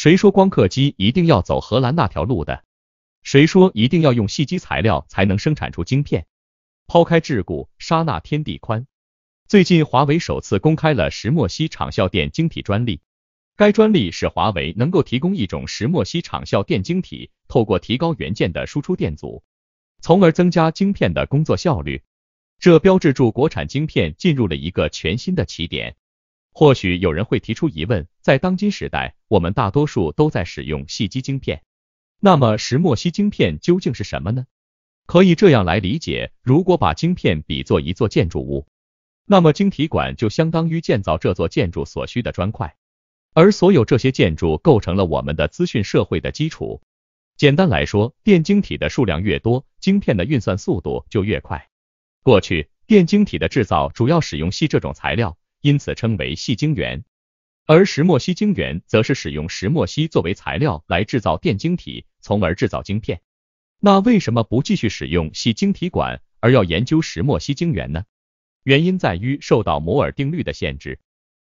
谁说光刻机一定要走荷兰那条路的？谁说一定要用细基材料才能生产出晶片？抛开桎梏，刹那天地宽。最近，华为首次公开了石墨烯场效电晶体专利，该专利使华为能够提供一种石墨烯场效电晶体，透过提高元件的输出电阻，从而增加晶片的工作效率。这标志住国产晶片进入了一个全新的起点。或许有人会提出疑问，在当今时代，我们大多数都在使用细基晶片。那么石墨烯晶片究竟是什么呢？可以这样来理解，如果把晶片比作一座建筑物，那么晶体管就相当于建造这座建筑所需的砖块，而所有这些建筑构成了我们的资讯社会的基础。简单来说，电晶体的数量越多，晶片的运算速度就越快。过去，电晶体的制造主要使用锡这种材料。因此称为细晶圆。而石墨烯晶圆则是使用石墨烯作为材料来制造电晶体，从而制造晶片。那为什么不继续使用细晶体管，而要研究石墨烯晶圆呢？原因在于受到摩尔定律的限制，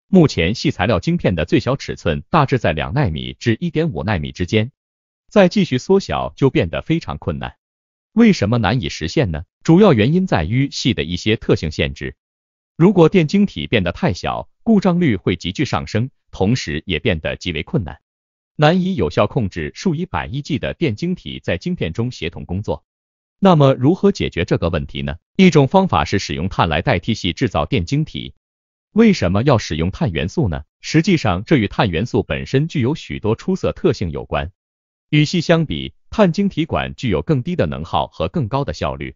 目前细材料晶片的最小尺寸大致在两纳米至一点五纳米之间，再继续缩小就变得非常困难。为什么难以实现呢？主要原因在于细的一些特性限制。如果电晶体变得太小，故障率会急剧上升，同时也变得极为困难，难以有效控制数以百亿计的电晶体在晶片中协同工作。那么，如何解决这个问题呢？一种方法是使用碳来代替系制造电晶体。为什么要使用碳元素呢？实际上，这与碳元素本身具有许多出色特性有关。与系相比，碳晶体管具有更低的能耗和更高的效率。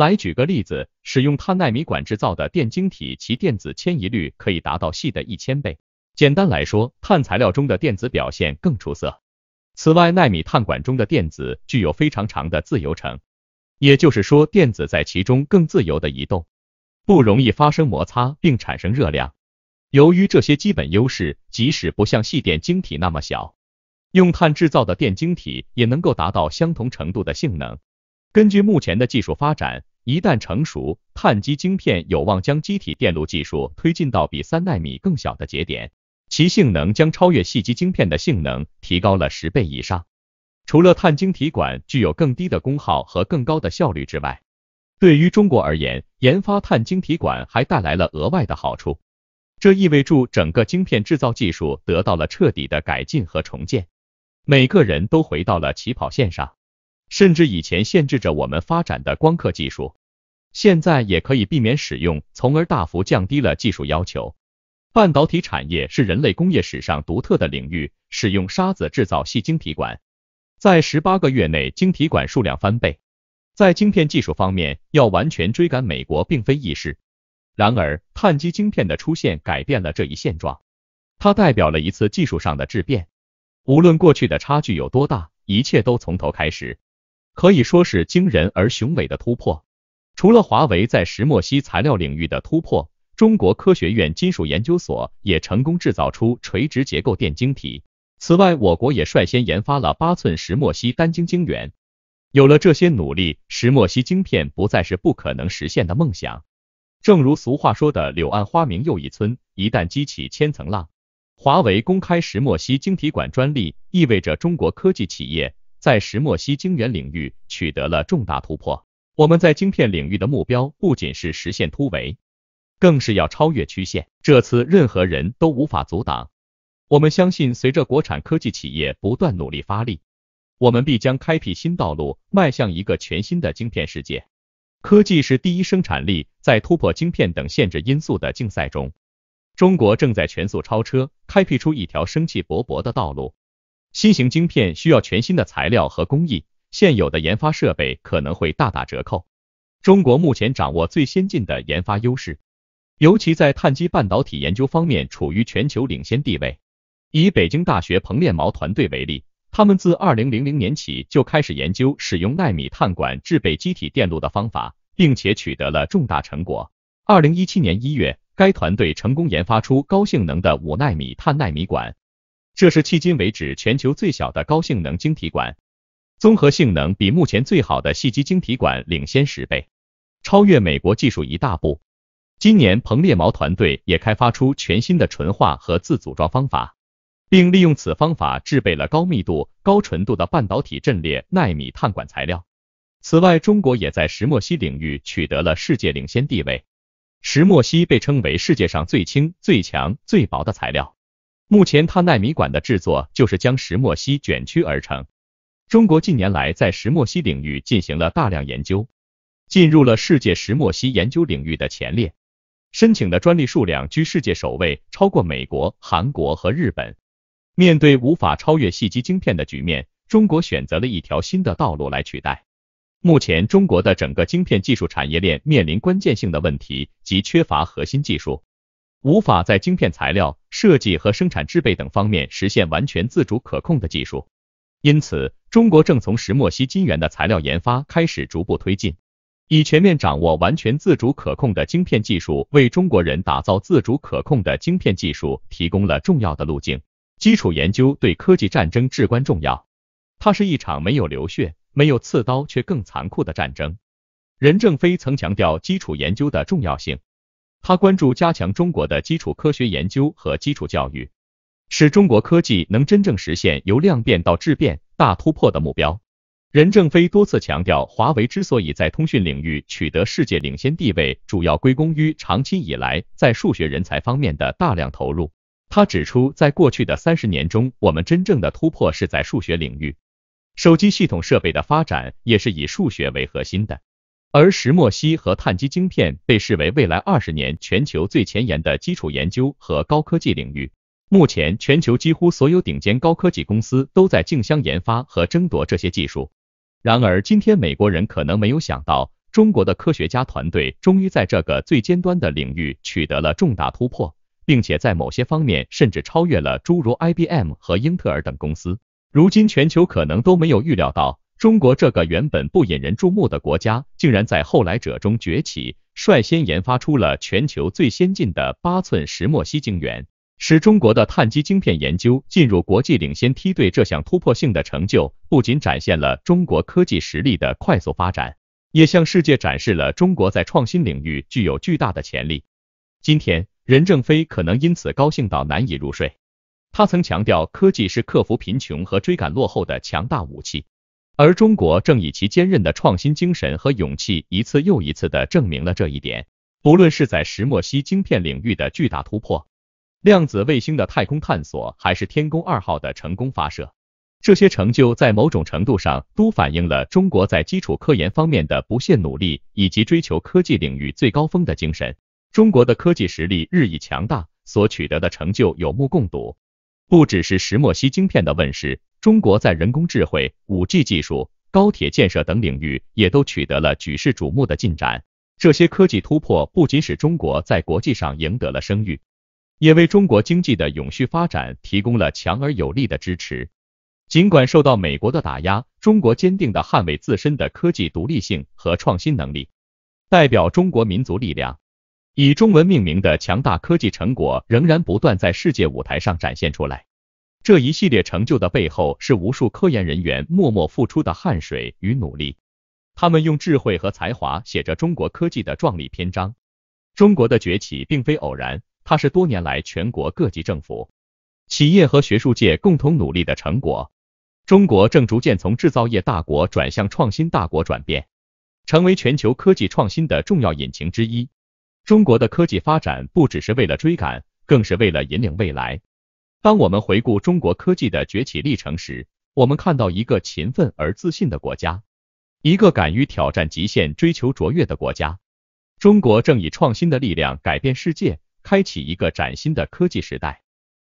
来举个例子，使用碳纳米管制造的电晶体，其电子迁移率可以达到细的一千倍。简单来说，碳材料中的电子表现更出色。此外，纳米碳管中的电子具有非常长的自由程，也就是说，电子在其中更自由的移动，不容易发生摩擦并产生热量。由于这些基本优势，即使不像细电晶体那么小，用碳制造的电晶体也能够达到相同程度的性能。根据目前的技术发展，一旦成熟，碳基晶片有望将机体电路技术推进到比三纳米更小的节点，其性能将超越细基晶片的性能，提高了十倍以上。除了碳晶体管具有更低的功耗和更高的效率之外，对于中国而言，研发碳晶体管还带来了额外的好处。这意味着整个晶片制造技术得到了彻底的改进和重建，每个人都回到了起跑线上。甚至以前限制着我们发展的光刻技术，现在也可以避免使用，从而大幅降低了技术要求。半导体产业是人类工业史上独特的领域，使用沙子制造细晶体管，在十八个月内晶体管数量翻倍。在晶片技术方面，要完全追赶美国并非易事。然而，碳基晶片的出现改变了这一现状，它代表了一次技术上的质变。无论过去的差距有多大，一切都从头开始。可以说是惊人而雄伟的突破。除了华为在石墨烯材料领域的突破，中国科学院金属研究所也成功制造出垂直结构电晶体。此外，我国也率先研发了八寸石墨烯单晶晶圆。有了这些努力，石墨烯晶片不再是不可能实现的梦想。正如俗话说的“柳暗花明又一村”，一旦激起千层浪，华为公开石墨烯晶体管专利，意味着中国科技企业。在石墨烯晶圆领域取得了重大突破。我们在晶片领域的目标不仅是实现突围，更是要超越曲线。这次任何人都无法阻挡。我们相信，随着国产科技企业不断努力发力，我们必将开辟新道路，迈向一个全新的晶片世界。科技是第一生产力，在突破晶片等限制因素的竞赛中，中国正在全速超车，开辟出一条生气勃勃的道路。新型晶片需要全新的材料和工艺，现有的研发设备可能会大打折扣。中国目前掌握最先进的研发优势，尤其在碳基半导体研究方面处于全球领先地位。以北京大学彭练毛团队为例，他们自二零零零年起就开始研究使用纳米碳管制备机体电路的方法，并且取得了重大成果。二零一七年一月，该团队成功研发出高性能的五纳米碳纳米管。这是迄今为止全球最小的高性能晶体管，综合性能比目前最好的细基晶体管领先十倍，超越美国技术一大步。今年，彭列毛团队也开发出全新的纯化和自组装方法，并利用此方法制备了高密度、高纯度的半导体阵列纳米碳管材料。此外，中国也在石墨烯领域取得了世界领先地位。石墨烯被称为世界上最轻、最强、最薄的材料。目前碳纳米管的制作就是将石墨烯卷曲而成。中国近年来在石墨烯领域进行了大量研究，进入了世界石墨烯研究领域的前列，申请的专利数量居世界首位，超过美国、韩国和日本。面对无法超越细肌晶片的局面，中国选择了一条新的道路来取代。目前中国的整个晶片技术产业链面临关键性的问题及缺乏核心技术，无法在晶片材料。设计和生产制备等方面实现完全自主可控的技术，因此中国正从石墨烯晶圆的材料研发开始逐步推进，以全面掌握完全自主可控的晶片技术，为中国人打造自主可控的晶片技术提供了重要的路径。基础研究对科技战争至关重要，它是一场没有流血、没有刺刀却更残酷的战争。任正非曾强调基础研究的重要性。他关注加强中国的基础科学研究和基础教育，使中国科技能真正实现由量变到质变、大突破的目标。任正非多次强调，华为之所以在通讯领域取得世界领先地位，主要归功于长期以来在数学人才方面的大量投入。他指出，在过去的三十年中，我们真正的突破是在数学领域，手机系统设备的发展也是以数学为核心的。而石墨烯和碳基晶片被视为未来二十年全球最前沿的基础研究和高科技领域。目前，全球几乎所有顶尖高科技公司都在竞相研发和争夺这些技术。然而，今天美国人可能没有想到，中国的科学家团队终于在这个最尖端的领域取得了重大突破，并且在某些方面甚至超越了诸如 IBM 和英特尔等公司。如今，全球可能都没有预料到。中国这个原本不引人注目的国家，竟然在后来者中崛起，率先研发出了全球最先进的八寸石墨烯晶圆，使中国的碳基晶片研究进入国际领先梯队。这项突破性的成就不仅展现了中国科技实力的快速发展，也向世界展示了中国在创新领域具有巨大的潜力。今天，任正非可能因此高兴到难以入睡。他曾强调，科技是克服贫穷和追赶落后的强大武器。而中国正以其坚韧的创新精神和勇气，一次又一次地证明了这一点。不论是在石墨烯晶片领域的巨大突破，量子卫星的太空探索，还是天宫二号的成功发射，这些成就在某种程度上都反映了中国在基础科研方面的不懈努力以及追求科技领域最高峰的精神。中国的科技实力日益强大，所取得的成就有目共睹。不只是石墨烯晶片的问世。中国在人工智能、5G 技术、高铁建设等领域也都取得了举世瞩目的进展。这些科技突破不仅使中国在国际上赢得了声誉，也为中国经济的永续发展提供了强而有力的支持。尽管受到美国的打压，中国坚定地捍卫自身的科技独立性和创新能力，代表中国民族力量，以中文命名的强大科技成果仍然不断在世界舞台上展现出来。这一系列成就的背后是无数科研人员默默付出的汗水与努力，他们用智慧和才华写着中国科技的壮丽篇章。中国的崛起并非偶然，它是多年来全国各级政府、企业和学术界共同努力的成果。中国正逐渐从制造业大国转向创新大国转变，成为全球科技创新的重要引擎之一。中国的科技发展不只是为了追赶，更是为了引领未来。当我们回顾中国科技的崛起历程时，我们看到一个勤奋而自信的国家，一个敢于挑战极限、追求卓越的国家。中国正以创新的力量改变世界，开启一个崭新的科技时代。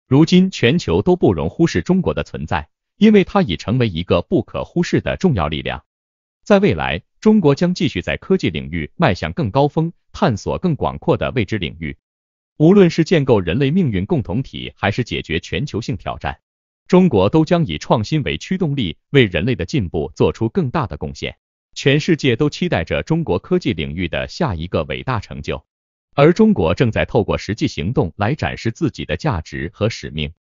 如今，全球都不容忽视中国的存在，因为它已成为一个不可忽视的重要力量。在未来，中国将继续在科技领域迈向更高峰，探索更广阔的未知领域。无论是建构人类命运共同体，还是解决全球性挑战，中国都将以创新为驱动力，为人类的进步做出更大的贡献。全世界都期待着中国科技领域的下一个伟大成就，而中国正在透过实际行动来展示自己的价值和使命。